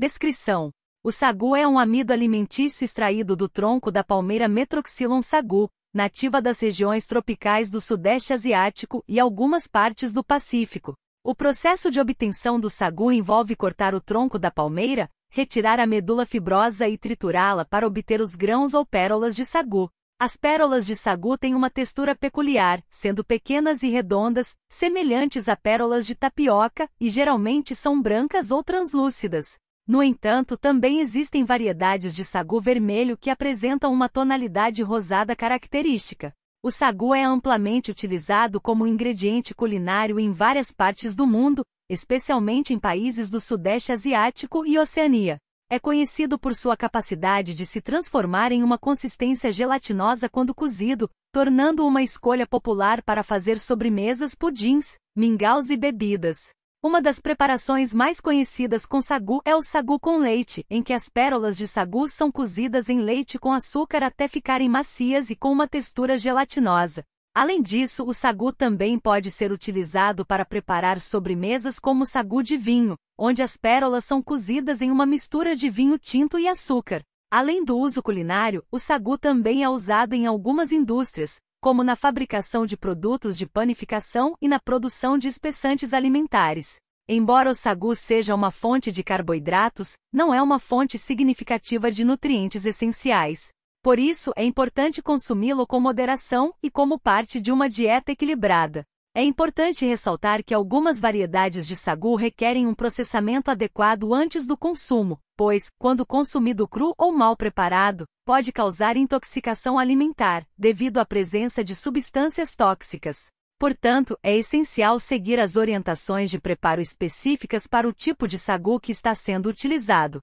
Descrição: O sagu é um amido alimentício extraído do tronco da palmeira Metroxylon sagu, nativa das regiões tropicais do Sudeste Asiático e algumas partes do Pacífico. O processo de obtenção do sagu envolve cortar o tronco da palmeira, retirar a medula fibrosa e triturá-la para obter os grãos ou pérolas de sagu. As pérolas de sagu têm uma textura peculiar, sendo pequenas e redondas, semelhantes a pérolas de tapioca, e geralmente são brancas ou translúcidas. No entanto, também existem variedades de sagu vermelho que apresentam uma tonalidade rosada característica. O sagu é amplamente utilizado como ingrediente culinário em várias partes do mundo, especialmente em países do Sudeste Asiático e Oceania. É conhecido por sua capacidade de se transformar em uma consistência gelatinosa quando cozido, tornando uma escolha popular para fazer sobremesas, pudins, mingaus e bebidas. Uma das preparações mais conhecidas com sagu é o sagu com leite, em que as pérolas de sagu são cozidas em leite com açúcar até ficarem macias e com uma textura gelatinosa. Além disso, o sagu também pode ser utilizado para preparar sobremesas como sagu de vinho, onde as pérolas são cozidas em uma mistura de vinho tinto e açúcar. Além do uso culinário, o sagu também é usado em algumas indústrias, como na fabricação de produtos de panificação e na produção de espessantes alimentares. Embora o sagu seja uma fonte de carboidratos, não é uma fonte significativa de nutrientes essenciais. Por isso, é importante consumi-lo com moderação e como parte de uma dieta equilibrada. É importante ressaltar que algumas variedades de sagu requerem um processamento adequado antes do consumo, pois, quando consumido cru ou mal preparado, pode causar intoxicação alimentar, devido à presença de substâncias tóxicas. Portanto, é essencial seguir as orientações de preparo específicas para o tipo de sagu que está sendo utilizado,